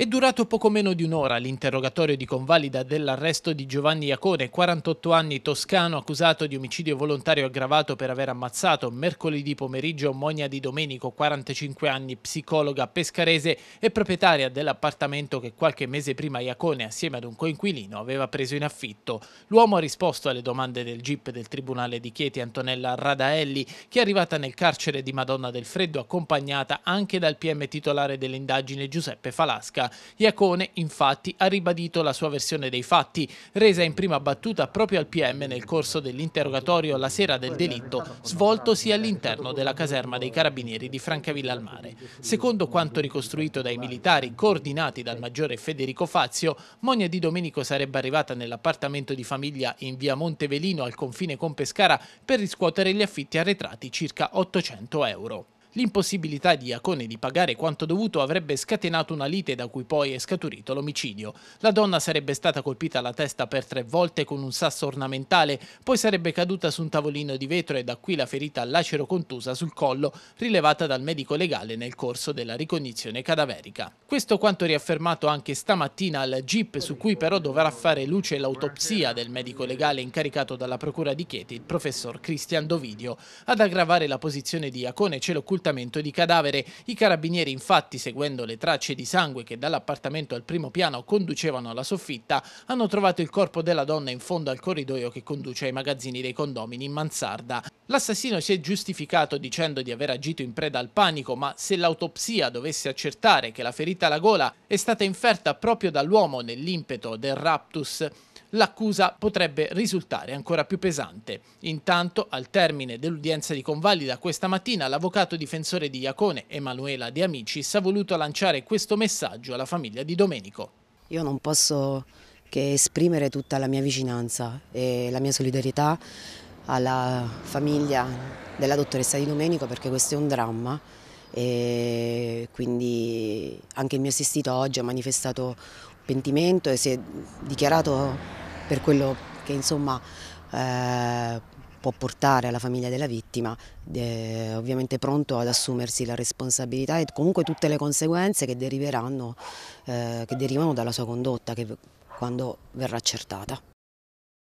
È durato poco meno di un'ora l'interrogatorio di convalida dell'arresto di Giovanni Iacone, 48 anni toscano, accusato di omicidio volontario aggravato per aver ammazzato mercoledì pomeriggio Monia Di Domenico, 45 anni, psicologa pescarese e proprietaria dell'appartamento che qualche mese prima Iacone, assieme ad un coinquilino, aveva preso in affitto. L'uomo ha risposto alle domande del GIP del Tribunale di Chieti Antonella Radaelli, che è arrivata nel carcere di Madonna del Freddo accompagnata anche dal PM titolare dell'indagine Giuseppe Falasca. Iacone, infatti, ha ribadito la sua versione dei fatti, resa in prima battuta proprio al PM nel corso dell'interrogatorio alla sera del delitto, svoltosi all'interno della caserma dei Carabinieri di Francavilla al Mare. Secondo quanto ricostruito dai militari coordinati dal maggiore Federico Fazio, Monia Di Domenico sarebbe arrivata nell'appartamento di famiglia in via Montevelino al confine con Pescara per riscuotere gli affitti arretrati circa 800 euro. L'impossibilità di Iacone di pagare quanto dovuto avrebbe scatenato una lite da cui poi è scaturito l'omicidio. La donna sarebbe stata colpita alla testa per tre volte con un sasso ornamentale, poi sarebbe caduta su un tavolino di vetro e da qui la ferita lacero contusa sul collo rilevata dal medico legale nel corso della ricognizione cadaverica. Questo quanto riaffermato anche stamattina al GIP su cui però dovrà fare luce l'autopsia del medico legale incaricato dalla procura di Chieti, il professor Cristian Dovidio. Ad aggravare la posizione di Iacone ce l'occulta occultamento di cadavere. I carabinieri infatti, seguendo le tracce di sangue che dall'appartamento al primo piano conducevano alla soffitta, hanno trovato il corpo della donna in fondo al corridoio che conduce ai magazzini dei condomini in mansarda. L'assassino si è giustificato dicendo di aver agito in preda al panico, ma se l'autopsia dovesse accertare che la ferita alla gola è stata inferta proprio dall'uomo nell'impeto del raptus, l'accusa potrebbe risultare ancora più pesante. Intanto, al termine dell'udienza di convalida questa mattina, l'avvocato difensore di Iacone, Emanuela De Amicis, ha voluto lanciare questo messaggio alla famiglia di Domenico. Io non posso che esprimere tutta la mia vicinanza e la mia solidarietà alla famiglia della dottoressa Di Domenico perché questo è un dramma e quindi anche il mio assistito oggi ha manifestato pentimento e si è dichiarato per quello che insomma eh, può portare alla famiglia della vittima, eh, ovviamente pronto ad assumersi la responsabilità e comunque tutte le conseguenze che deriveranno, eh, che derivano dalla sua condotta che, quando verrà accertata.